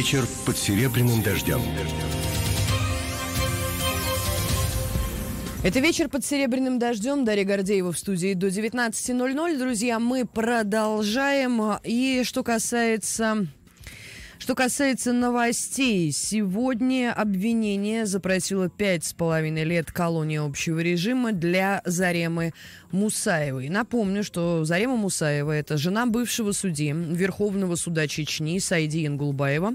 вечер под серебряным дождем. Это вечер под серебряным дождем. Дарья Гордеева в студии до 19.00. Друзья, мы продолжаем. И что касается что касается новостей, сегодня обвинение запросило пять с половиной лет колонии общего режима для Заремы Мусаевой. Напомню, что Зарема Мусаева – это жена бывшего судьи Верховного суда Чечни Сайди Янгулбаева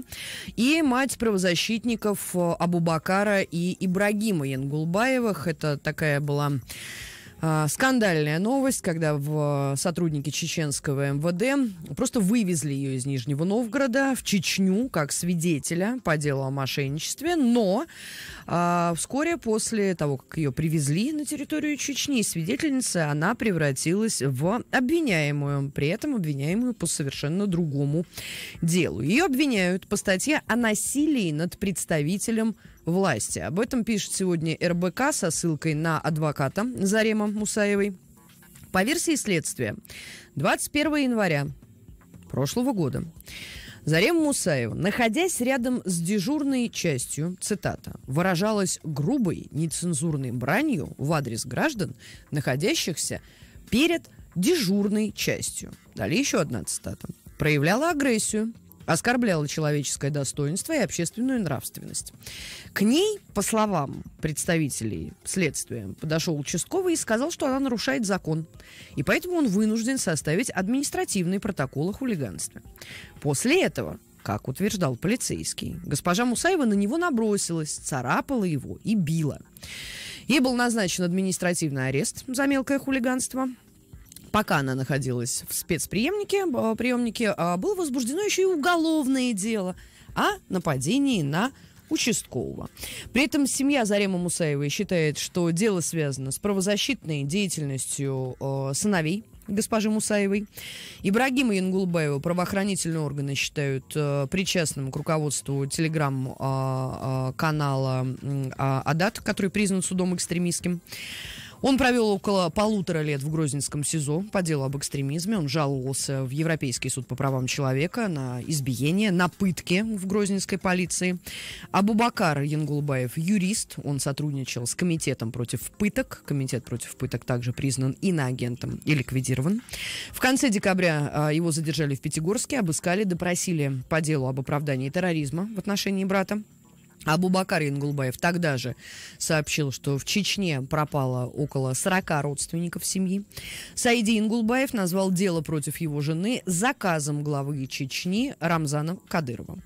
и мать правозащитников э, Абубакара и Ибрагима Янгулбаевых. Это такая была а, скандальная новость, когда в, а, сотрудники чеченского МВД просто вывезли ее из Нижнего Новгорода в Чечню как свидетеля по делу о мошенничестве, но а вскоре после того, как ее привезли на территорию Чечни, свидетельница, она превратилась в обвиняемую. При этом обвиняемую по совершенно другому делу. Ее обвиняют по статье о насилии над представителем власти. Об этом пишет сегодня РБК со ссылкой на адвоката Зарема Мусаевой. По версии следствия, 21 января прошлого года Зарема Мусаева, находясь рядом с дежурной частью, цитата, выражалась грубой, нецензурной бранью в адрес граждан, находящихся перед дежурной частью. Далее еще одна цитата. Проявляла агрессию, оскорбляла человеческое достоинство и общественную нравственность. К ней, по словам представителей следствия, подошел участковый и сказал, что она нарушает закон, и поэтому он вынужден составить административный протокол о хулиганстве. После этого как утверждал полицейский, госпожа Мусаева на него набросилась, царапала его и била. Ей был назначен административный арест за мелкое хулиганство пока она находилась в спецприемнике, а, приемнике, а, было возбуждено еще и уголовное дело о нападении на участкового. При этом семья Зарема Мусаевой считает, что дело связано с правозащитной деятельностью а, сыновей госпожи Мусаевой. Ибрагима Янгулбаева правоохранительные органы считают э, причастным к руководству телеграм-канала э, э, э, «Адат», который признан судом экстремистским. Он провел около полутора лет в Грозненском СИЗО по делу об экстремизме. Он жаловался в Европейский суд по правам человека на избиение, на пытки в Грозненской полиции. Абубакар Янгулбаев – юрист. Он сотрудничал с Комитетом против пыток. Комитет против пыток также признан иноагентом и ликвидирован. В конце декабря а, его задержали в Пятигорске, обыскали, допросили по делу об оправдании терроризма в отношении брата. Абубакар Ингулбаев тогда же сообщил, что в Чечне пропало около 40 родственников семьи. Саиди Ингулбаев назвал дело против его жены заказом главы Чечни Рамзана Кадырова.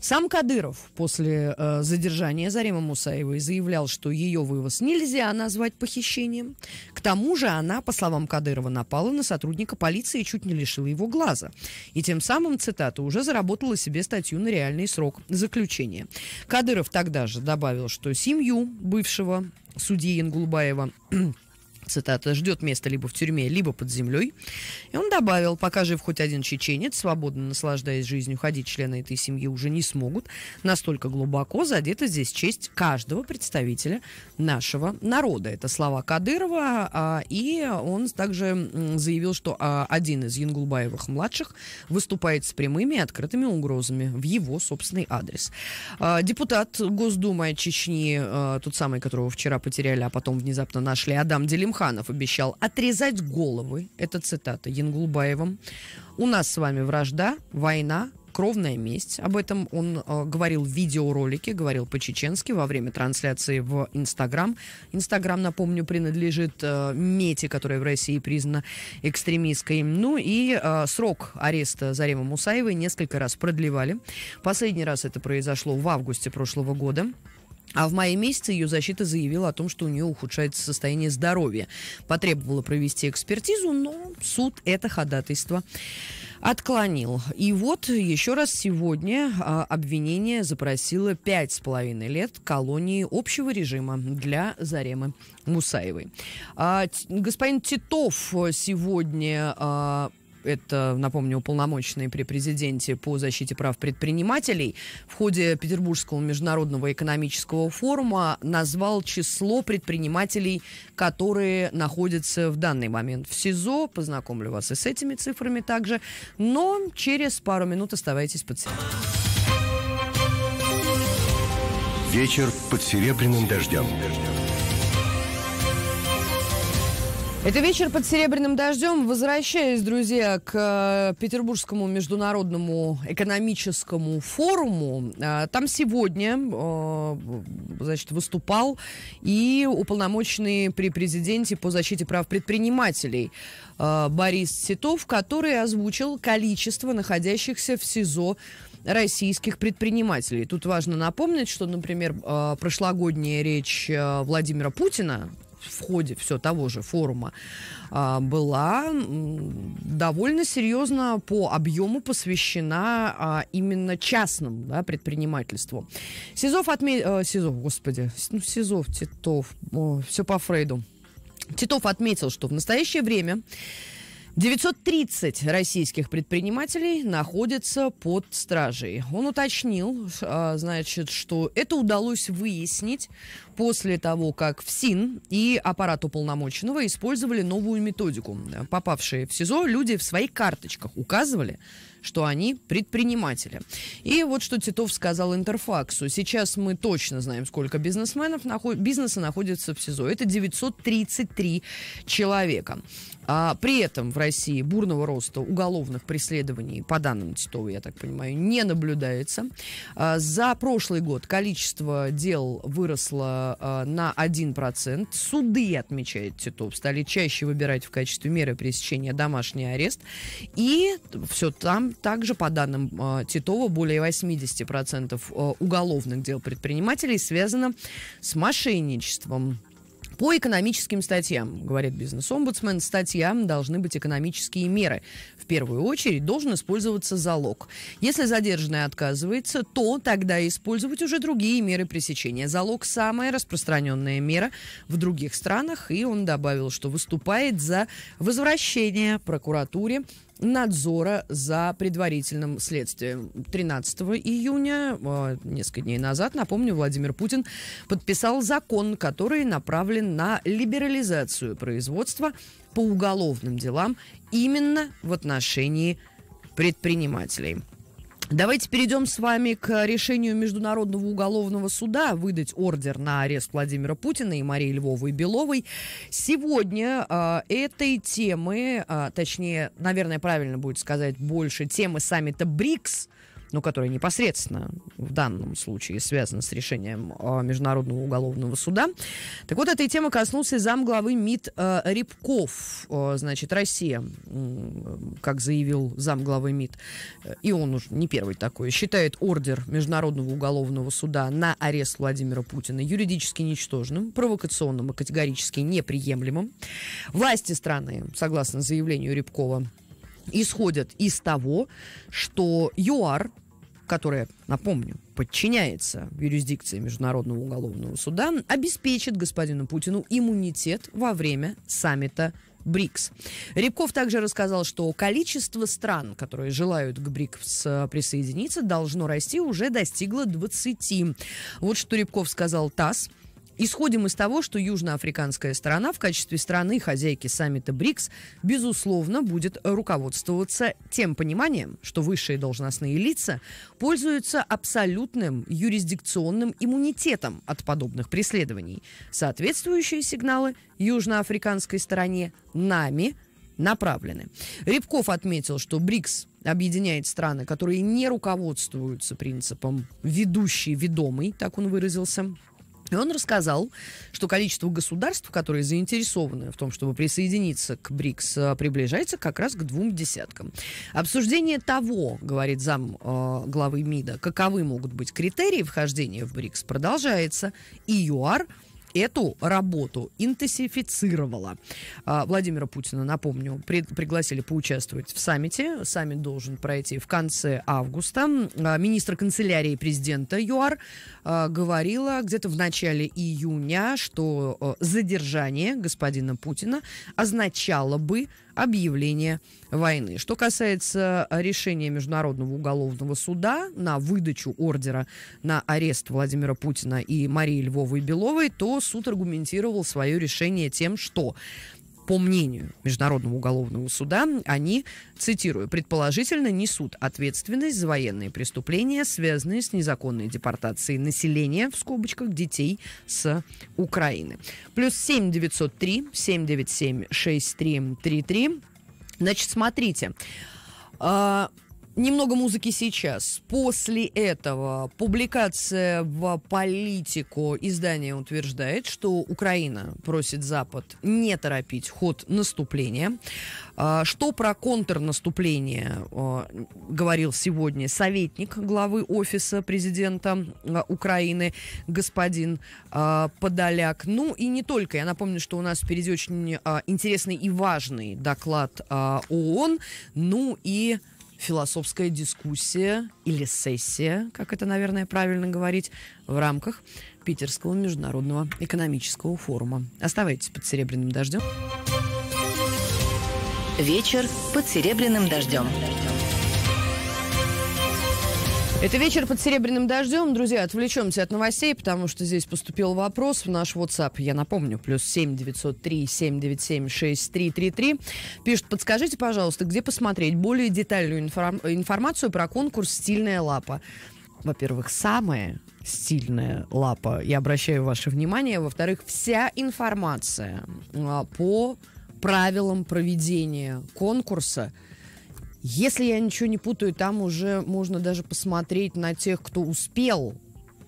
Сам Кадыров после э, задержания Заремы Мусаевой заявлял, что ее вывоз нельзя назвать похищением. К тому же она, по словам Кадырова, напала на сотрудника полиции и чуть не лишила его глаза. И тем самым, цитата, уже заработала себе статью на реальный срок заключения. Кадыров тогда же добавил, что семью бывшего судьи Ингулбаева цитата, ждет место либо в тюрьме, либо под землей. И он добавил, пока жив хоть один чеченец, свободно наслаждаясь жизнью, ходить члены этой семьи уже не смогут. Настолько глубоко задета здесь честь каждого представителя нашего народа. Это слова Кадырова, а, и он также заявил, что а, один из Янгулбаевых-младших выступает с прямыми и открытыми угрозами в его собственный адрес. А, депутат Госдумы Чечни, тот самый, которого вчера потеряли, а потом внезапно нашли, Адам Делимхан, Суханов обещал отрезать головы, это цитата Янгулбаевым. У нас с вами вражда, война, кровная месть. Об этом он э, говорил в видеоролике, говорил по-чеченски во время трансляции в Инстаграм. Инстаграм, напомню, принадлежит э, МЕТе, которая в России признана экстремистской. Ну и э, срок ареста Заремы Мусаевой несколько раз продлевали. Последний раз это произошло в августе прошлого года. А в мае месяце ее защита заявила о том, что у нее ухудшается состояние здоровья. Потребовала провести экспертизу, но суд это ходатайство отклонил. И вот еще раз сегодня а, обвинение запросило пять с половиной лет колонии общего режима для Заремы Мусаевой. А, господин Титов э, сегодня а, это, напомню, уполномоченный при президенте по защите прав предпринимателей, в ходе Петербургского международного экономического форума назвал число предпринимателей, которые находятся в данный момент в СИЗО. Познакомлю вас и с этими цифрами также. Но через пару минут оставайтесь под Вечер под серебряным дождем. Это вечер под серебряным дождем. Возвращаясь, друзья, к э, Петербургскому международному экономическому форуму. А, там сегодня э, значит, выступал и уполномоченный при президенте по защите прав предпринимателей э, Борис Титов, который озвучил количество находящихся в СИЗО российских предпринимателей. Тут важно напомнить, что, например, прошлогодняя речь Владимира Путина в ходе все того же форума а, была довольно серьезно по объему посвящена а, именно частным да, предпринимательству. Сизов отметил... Э, Сизов, господи, ну, Сизов, Титов, все по Фрейду. Титов отметил, что в настоящее время 930 российских предпринимателей находятся под стражей. Он уточнил, а, значит, что это удалось выяснить после того, как в СИН и аппарат уполномоченного использовали новую методику. Попавшие в СИЗО люди в своих карточках указывали, что они предприниматели. И вот что Титов сказал Интерфаксу. Сейчас мы точно знаем, сколько бизнесменов наход... бизнеса находится в СИЗО. Это 933 человека. А, при этом в России бурного роста уголовных преследований, по данным Титова, я так понимаю, не наблюдается. А, за прошлый год количество дел выросло а, на 1%. Суды, отмечает Титов, стали чаще выбирать в качестве меры пресечения домашний арест. И все там также, по данным э, Титова, более 80% э, уголовных дел предпринимателей связано с мошенничеством. По экономическим статьям, говорит бизнес-омбудсмен, статьям должны быть экономические меры. В первую очередь должен использоваться залог. Если задержанный отказывается, то тогда использовать уже другие меры пресечения. Залог – самая распространенная мера в других странах, и он добавил, что выступает за возвращение прокуратуре надзора за предварительным следствием. 13 июня, а, несколько дней назад, напомню, Владимир Путин подписал закон, который направлен на либерализацию производства по уголовным делам именно в отношении предпринимателей. Давайте перейдем с вами к решению Международного уголовного суда выдать ордер на арест Владимира Путина и Марии Львовой Беловой. Сегодня э, этой темы, э, точнее, наверное, правильно будет сказать больше, темы саммита БРИКС – ну, который непосредственно в данном случае связан с решением а, Международного уголовного суда. Так вот, этой темы коснулся замглавы МИД а, Рябков. А, значит, Россия, как заявил замглавы МИД, э, и он уже не первый такой, считает ордер Международного уголовного суда на арест Владимира Путина юридически ничтожным, провокационным и категорически неприемлемым. Власти страны, согласно заявлению Рябкова, исходят из того, что ЮАР, которая, напомню, подчиняется юрисдикции Международного уголовного суда, обеспечит господину Путину иммунитет во время саммита БРИКС. Рябков также рассказал, что количество стран, которые желают к БРИКС э, присоединиться, должно расти, уже достигло 20. Вот что Рябков сказал ТАСС. Исходим из того, что южноафриканская сторона в качестве страны хозяйки саммита БРИКС, безусловно, будет руководствоваться тем пониманием, что высшие должностные лица пользуются абсолютным юрисдикционным иммунитетом от подобных преследований. Соответствующие сигналы южноафриканской стороне нами направлены. Рябков отметил, что БРИКС объединяет страны, которые не руководствуются принципом «ведущий ведомый», так он выразился, и он рассказал, что количество государств, которые заинтересованы в том, чтобы присоединиться к БРИКС, э, приближается как раз к двум десяткам. Обсуждение того, говорит зам э, главы МИДа, каковы могут быть критерии вхождения в БРИКС, продолжается. И ЮАР – эту работу интенсифицировала. А, Владимира Путина, напомню, при, пригласили поучаствовать в саммите. Саммит должен пройти в конце августа. А, министр канцелярии президента ЮАР а, говорила где-то в начале июня, что задержание господина Путина означало бы объявления войны. Что касается решения Международного уголовного суда на выдачу ордера на арест Владимира Путина и Марии Львовой Беловой, то суд аргументировал свое решение тем, что по мнению Международного уголовного суда, они, цитирую, предположительно несут ответственность за военные преступления, связанные с незаконной депортацией населения, в скобочках, детей с Украины. Плюс 7 903 797 6333. Значит, смотрите. А, Немного музыки сейчас. После этого публикация в политику издание утверждает, что Украина просит Запад не торопить ход наступления. А, что про контрнаступление а, говорил сегодня советник главы Офиса президента а, Украины господин Подоляк. Ну и не только. Я напомню, что у нас впереди очень интересный и важный доклад ООН. Ну и философская дискуссия или сессия, как это, наверное, правильно говорить, в рамках Питерского международного экономического форума. Оставайтесь под серебряным дождем. Вечер под серебряным дождем. Это вечер под серебряным дождем. Друзья, отвлечемся от новостей, потому что здесь поступил вопрос в наш WhatsApp. Я напомню, плюс 7 903 797 6333. Пишет, подскажите, пожалуйста, где посмотреть более детальную информ- информацию про конкурс «Стильная лапа». Во-первых, самая стильная лапа, я обращаю ваше внимание. Во-вторых, вся информация а, по правилам проведения конкурса – если я ничего не путаю, там уже можно даже посмотреть на тех, кто успел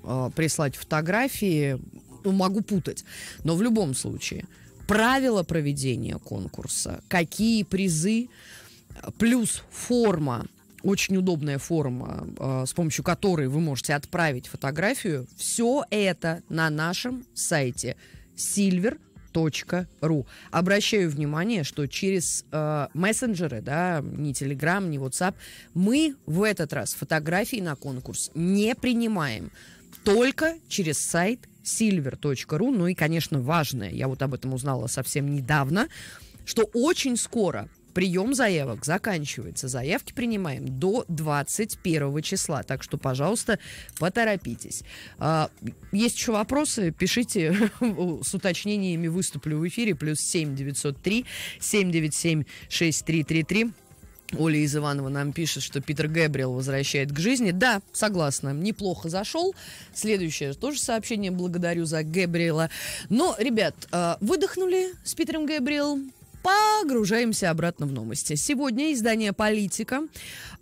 э, прислать фотографии. Ну, могу путать. Но в любом случае, правила проведения конкурса, какие призы, плюс форма, очень удобная форма, э, с помощью которой вы можете отправить фотографию, все это на нашем сайте silver.com Ру. Обращаю внимание, что через э, мессенджеры, да, ни Telegram, ни WhatsApp, мы в этот раз фотографии на конкурс не принимаем. Только через сайт silver.ru. Ну и, конечно, важное, я вот об этом узнала совсем недавно, что очень скоро прием заявок заканчивается. Заявки принимаем до 21 числа. Так что, пожалуйста, поторопитесь. А, есть еще вопросы? Пишите с уточнениями. Выступлю в эфире. Плюс 7 903 797 6333. Оля из Иванова нам пишет, что Питер Гэбриэл возвращает к жизни. Да, согласна, неплохо зашел. Следующее тоже сообщение. Благодарю за Гэбриэла. Но, ребят, а, выдохнули с Питером Гэбриэлом погружаемся обратно в новости. Сегодня издание «Политика»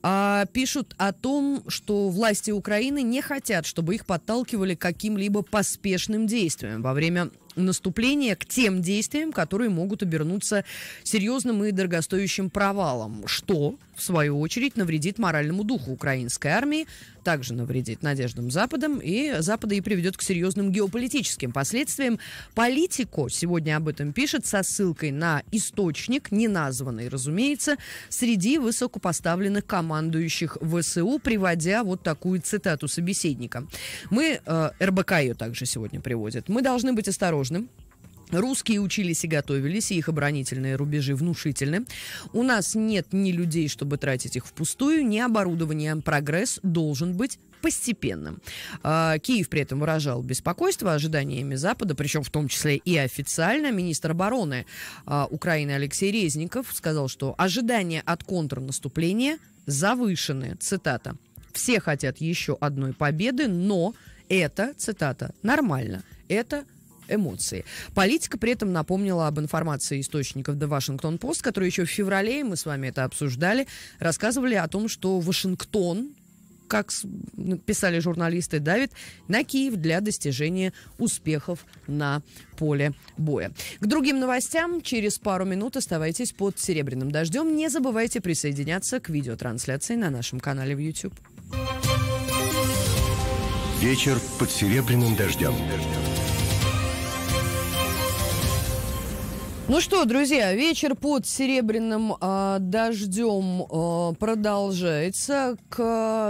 а, пишут о том, что власти Украины не хотят, чтобы их подталкивали к каким-либо поспешным действиям во время наступления к тем действиям, которые могут обернуться серьезным и дорогостоящим провалом. Что? в свою очередь, навредит моральному духу украинской армии, также навредит надеждам Западом и Запада и приведет к серьезным геополитическим последствиям. Политико сегодня об этом пишет со ссылкой на источник, не названный, разумеется, среди высокопоставленных командующих ВСУ, приводя вот такую цитату собеседника. Мы, э, РБК ее также сегодня приводит, мы должны быть осторожны Русские учились и готовились, и их оборонительные рубежи внушительны. У нас нет ни людей, чтобы тратить их впустую, ни оборудования. Прогресс должен быть постепенным. А, Киев при этом выражал беспокойство ожиданиями Запада, причем в том числе и официально. Министр обороны а, Украины Алексей Резников сказал, что ожидания от контрнаступления завышены. Цитата. «Все хотят еще одной победы, но это, цитата, нормально. Это нормально эмоции. Политика при этом напомнила об информации источников The Washington Post, которые еще в феврале, мы с вами это обсуждали, рассказывали о том, что Вашингтон, как писали журналисты, давит на Киев для достижения успехов на поле боя. К другим новостям через пару минут оставайтесь под «Серебряным дождем». Не забывайте присоединяться к видеотрансляции на нашем канале в YouTube. Вечер под «Серебряным дождем». Ну что, друзья, вечер под серебряным э, дождем э, продолжается. К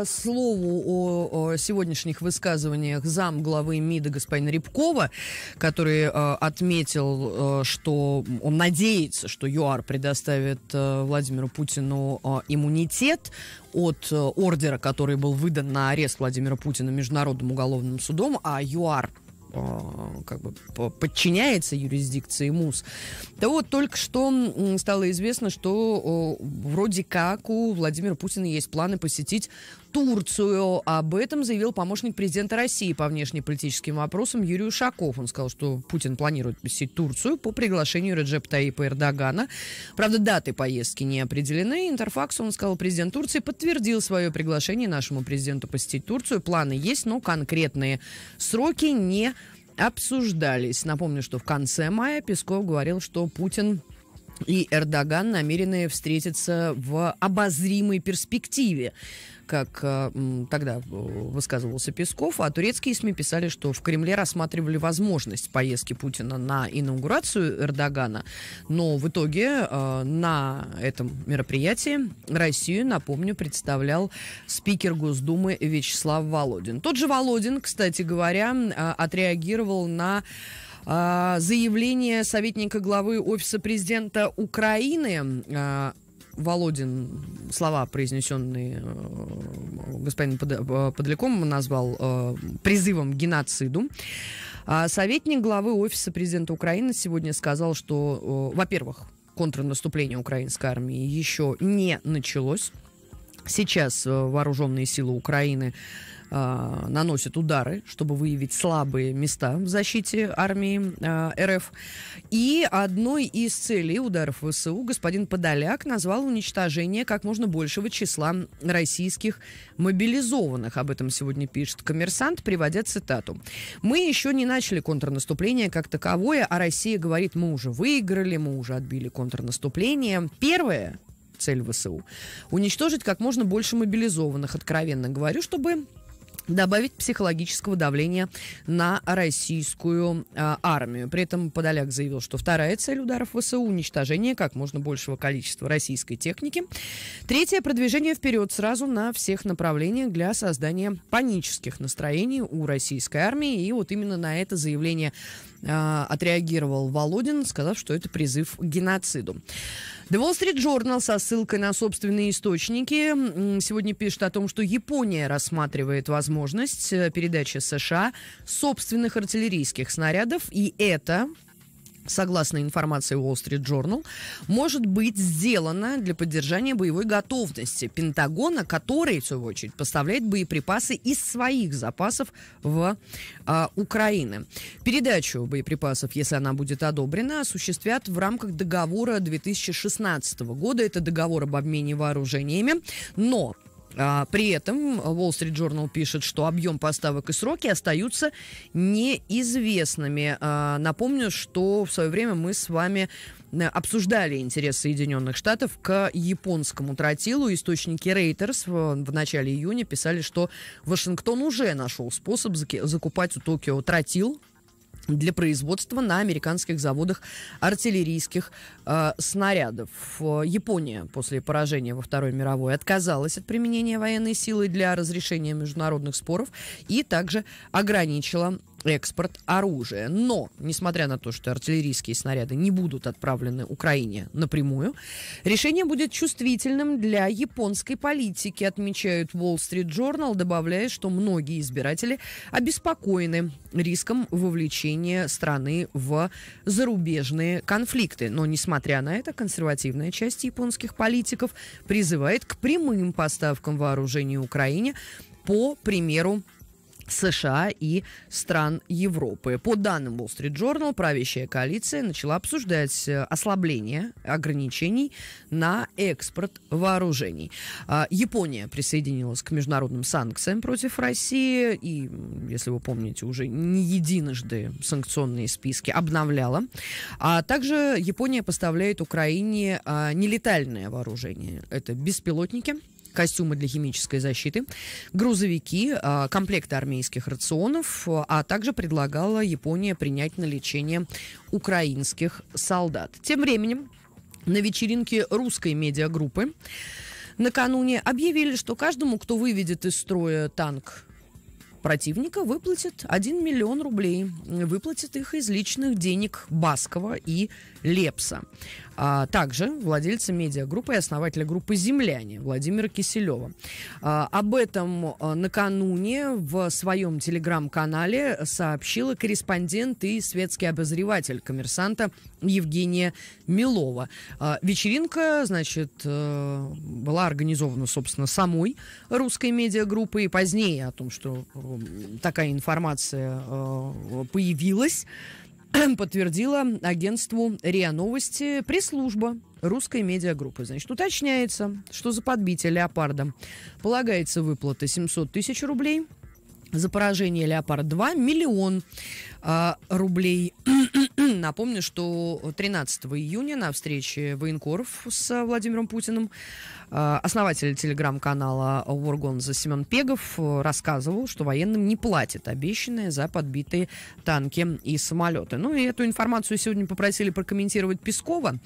а, слову о, о сегодняшних высказываниях зам главы МИДа господина Рябкова, который э, отметил, э, что он надеется, что ЮАР предоставит э, Владимиру Путину э, иммунитет от ордера, который был выдан на арест Владимира Путина Международным уголовным судом, а ЮАР Э, как бы подчиняется юрисдикции МУС. Да вот только что стало известно, что вроде как у Владимира Путина есть планы посетить Турцию. Об этом заявил помощник президента России по внешнеполитическим вопросам Юрий Ушаков. Он сказал, что Путин планирует посетить Турцию по приглашению Реджеп Таипа Эрдогана. Правда, даты поездки не определены. Интерфаксу он сказал, президент Турции подтвердил свое приглашение нашему президенту посетить Турцию. Планы есть, но конкретные сроки не обсуждались. Напомню, что в конце мая Песков говорил, что Путин и Эрдоган намерены встретиться в обозримой перспективе как э, тогда э, высказывался Песков, а турецкие СМИ писали, что в Кремле рассматривали возможность поездки Путина на инаугурацию Эрдогана, но в итоге э, на этом мероприятии Россию, напомню, представлял спикер Госдумы Вячеслав Володин. Тот же Володин, кстати говоря, э, отреагировал на а, заявление советника главы Офиса президента Украины а, Володин слова, произнесенные э, господин э, Подляком, назвал э, призывом к геноциду. А, советник главы Офиса президента Украины сегодня сказал, что, во-первых, контрнаступление украинской армии еще не началось. Сейчас вооруженные силы Украины э, а, наносит удары, чтобы выявить слабые места в защите армии э, РФ. И одной из целей ударов ВСУ господин Подоляк назвал уничтожение как можно большего числа российских мобилизованных. Об этом сегодня пишет коммерсант, приводя цитату. «Мы еще не начали контрнаступление как таковое, а Россия говорит, мы уже выиграли, мы уже отбили контрнаступление. Первое, цель ВСУ. Уничтожить как можно больше мобилизованных, откровенно говорю, чтобы добавить психологического давления на российскую э, армию. При этом Подоляк заявил, что вторая цель ударов ВСУ – уничтожение как можно большего количества российской техники. Третье – продвижение вперед сразу на всех направлениях для создания панических настроений у российской армии. И вот именно на это заявление а, отреагировал Володин, сказав, что это призыв к геноциду. The Wall Street Journal со ссылкой на собственные источники сегодня пишет о том, что Япония рассматривает возможность э, передачи США собственных артиллерийских снарядов, и это согласно информации Wall Street Journal, может быть сделано для поддержания боевой готовности Пентагона, который, в свою очередь, поставляет боеприпасы из своих запасов в а, Украину. Передачу боеприпасов, если она будет одобрена, осуществят в рамках договора 2016 года. Это договор об обмене вооружениями. Но а, при этом Wall Street Journal пишет, что объем поставок и сроки остаются неизвестными. А, напомню, что в свое время мы с вами э, обсуждали интерес Соединенных Штатов к японскому тротилу. Источники Reuters в, в начале июня писали, что Вашингтон уже нашел способ закупать у Токио тротил для производства на американских заводах артиллерийских э, снарядов. Э, Япония после поражения во Второй мировой отказалась от применения военной силы для разрешения международных споров и также ограничила экспорт оружия. Но, несмотря на то, что артиллерийские снаряды не будут отправлены Украине напрямую, решение будет чувствительным для японской политики, отмечают Wall Street Journal, добавляя, что многие избиратели обеспокоены риском вовлечения страны в зарубежные конфликты. Но, несмотря на это, консервативная часть японских политиков призывает к прямым поставкам вооружений Украине по примеру США и стран Европы. По данным Wall Street Journal, правящая коалиция начала обсуждать э, ослабление ограничений на экспорт вооружений. А, Япония присоединилась к международным санкциям против России и, если вы помните, уже не единожды санкционные списки обновляла. А также Япония поставляет Украине а, нелетальное вооружение. Это беспилотники – костюмы для химической защиты, грузовики, а, комплекты армейских рационов, а также предлагала Япония принять на лечение украинских солдат. Тем временем на вечеринке русской медиагруппы накануне объявили, что каждому, кто выведет из строя танк противника, выплатит 1 миллион рублей. Выплатит их из личных денег Баскова и Лепса а также владельца медиагруппы и основателя группы «Земляне» Владимира Киселева. А, об этом а, накануне в своем телеграм-канале сообщила корреспондент и светский обозреватель коммерсанта Евгения Милова. А, вечеринка, значит, э, была организована, собственно, самой русской медиагруппой и позднее о том, что такая информация э, появилась. подтвердила агентству РИА Новости пресс-служба русской медиагруппы. Значит, уточняется, что за подбитие леопарда полагается выплата 700 тысяч рублей, за поражение леопард 2 миллион а, рублей. Напомню, что 13 июня на встрече военкоров с Владимиром Путиным э, основатель телеграм-канала за Семен Пегов э, рассказывал, что военным не платят обещанное за подбитые танки и самолеты. Ну и эту информацию сегодня попросили прокомментировать Пескова.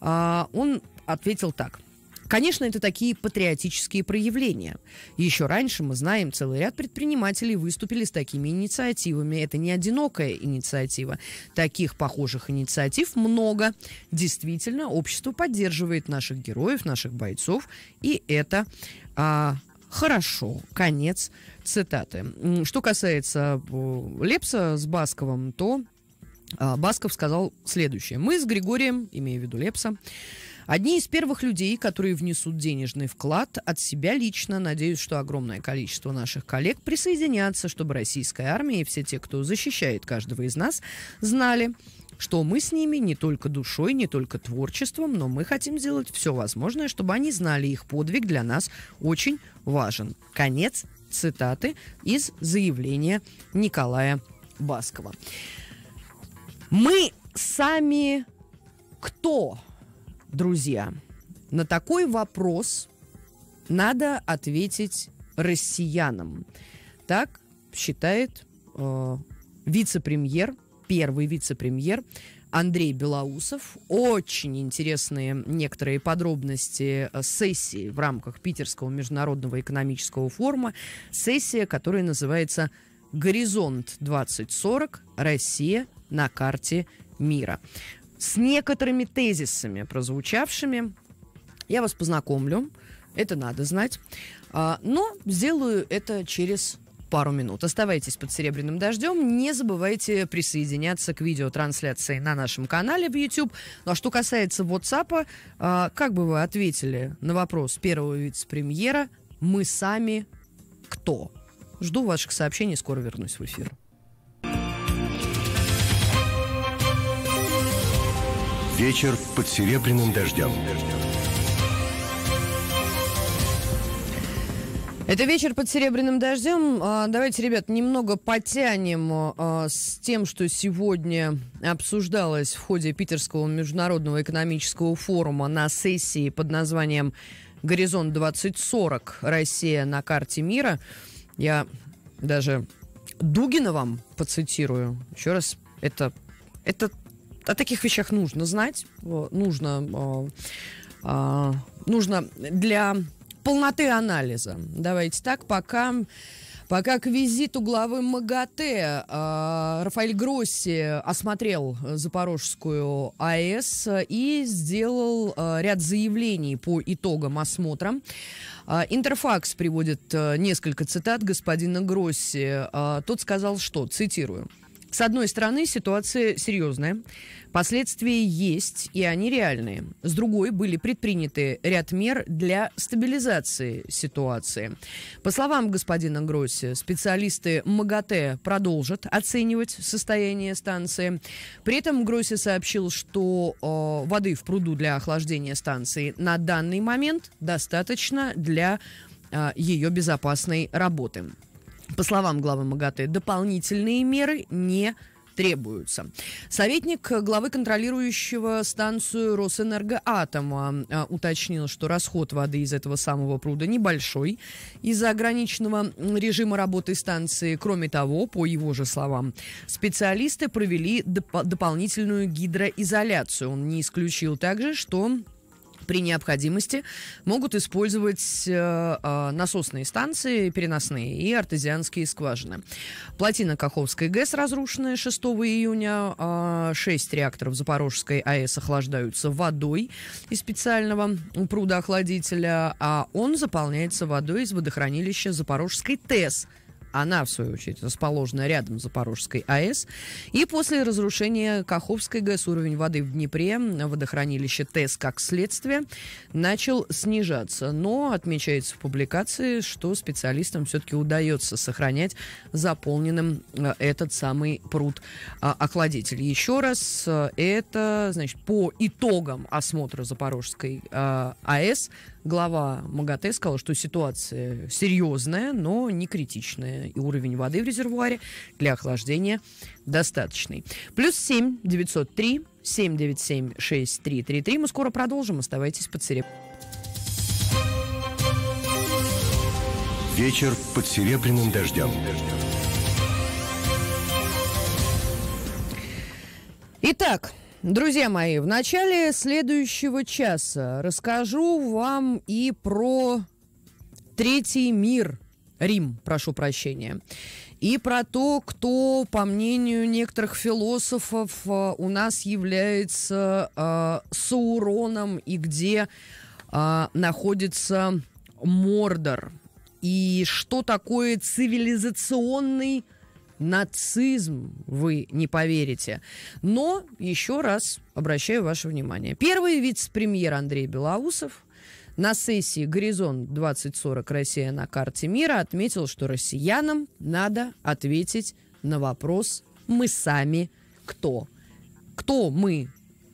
А, он ответил так. Конечно, это такие патриотические проявления. Еще раньше, мы знаем, целый ряд предпринимателей выступили с такими инициативами. Это не одинокая инициатива. Таких похожих инициатив много. Действительно, общество поддерживает наших героев, наших бойцов, и это а, хорошо. Конец цитаты. Что касается э, Лепса с Басковым, то а, Басков сказал следующее. Мы с Григорием, имея в виду Лепса, Одни из первых людей, которые внесут денежный вклад от себя лично, надеюсь, что огромное количество наших коллег присоединятся, чтобы российская армия и все те, кто защищает каждого из нас, знали, что мы с ними не только душой, не только творчеством, но мы хотим сделать все возможное, чтобы они знали, их подвиг для нас очень важен. Конец цитаты из заявления Николая Баскова. Мы сами кто? друзья, на такой вопрос надо ответить россиянам. Так считает э, вице-премьер, первый вице-премьер Андрей Белоусов. Очень интересные некоторые подробности э, сессии в рамках Питерского международного экономического форума. Сессия, которая называется «Горизонт 2040. Россия на карте мира с некоторыми тезисами, прозвучавшими. Я вас познакомлю, это надо знать. А, но сделаю это через пару минут. Оставайтесь под «Серебряным дождем». Не забывайте присоединяться к видеотрансляции на нашем канале в YouTube. Ну а что касается WhatsApp, а, как бы вы ответили на вопрос первого вице-премьера «Мы сами кто?» Жду ваших сообщений, скоро вернусь в эфир. Вечер под серебряным дождем. Это вечер под серебряным дождем. А, давайте, ребят, немного потянем а, с тем, что сегодня обсуждалось в ходе Питерского международного экономического форума на сессии под названием «Горизонт 2040. Россия на карте мира». Я даже Дугина вам поцитирую. Еще раз, это, это о таких вещах нужно знать, нужно, а, а, нужно для полноты анализа. Давайте так, пока... Пока к визиту главы МАГАТЭ а, Рафаэль Гросси осмотрел Запорожскую АЭС и сделал ряд заявлений по итогам осмотра. Интерфакс приводит несколько цитат господина Гросси. тот сказал, что, цитирую. С одной стороны, ситуация серьезная, последствия есть, и они реальные. С другой, были предприняты ряд мер для стабилизации ситуации. По словам господина Гросси, специалисты МАГАТЭ продолжат оценивать состояние станции. При этом Гросси сообщил, что э, воды в пруду для охлаждения станции на данный момент достаточно для э, ее безопасной работы. По словам главы МАГАТЭ, дополнительные меры не требуются. Советник главы контролирующего станцию Росэнергоатома а, уточнил, что расход воды из этого самого пруда небольшой из-за ограниченного режима работы станции. Кроме того, по его же словам, специалисты провели доп- дополнительную гидроизоляцию. Он не исключил также, что при необходимости могут использовать э, э, насосные станции переносные и артезианские скважины. Плотина Каховской ГЭС, разрушенная 6 июня, э, 6 реакторов Запорожской АЭС охлаждаются водой из специального прудоохладителя, а он заполняется водой из водохранилища Запорожской ТЭС – она, в свою очередь, расположена рядом с Запорожской АЭС. И после разрушения Каховской ГЭС уровень воды в Днепре, водохранилище ТЭС как следствие, начал снижаться. Но отмечается в публикации, что специалистам все-таки удается сохранять заполненным э, этот самый пруд а, охладитель. Еще раз, э, это, значит, по итогам осмотра Запорожской э, АЭС глава МАГАТЭ сказал, что ситуация серьезная, но не критичная. И уровень воды в резервуаре для охлаждения достаточный. Плюс 7 903 797 6333. Мы скоро продолжим. Оставайтесь под серебряным. Вечер под серебряным дождем. Итак, Друзья мои, в начале следующего часа расскажу вам и про Третий мир, Рим, прошу прощения, и про то, кто, по мнению некоторых философов, э, у нас является э, Сауроном и где э, находится Мордор. И что такое цивилизационный нацизм, вы не поверите. Но еще раз обращаю ваше внимание. Первый вице-премьер Андрей Белоусов на сессии «Горизонт-2040. Россия на карте мира» отметил, что россиянам надо ответить на вопрос «Мы сами кто?» Кто мы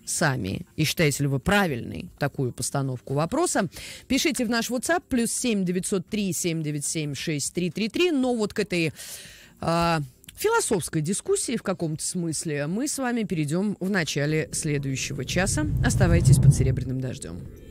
сами? И считаете ли вы правильной такую постановку вопроса? Пишите в наш WhatsApp плюс 7 903 797 6333. Но вот к этой а, философской дискуссии в каком-то смысле мы с вами перейдем в начале следующего часа. Оставайтесь под серебряным дождем.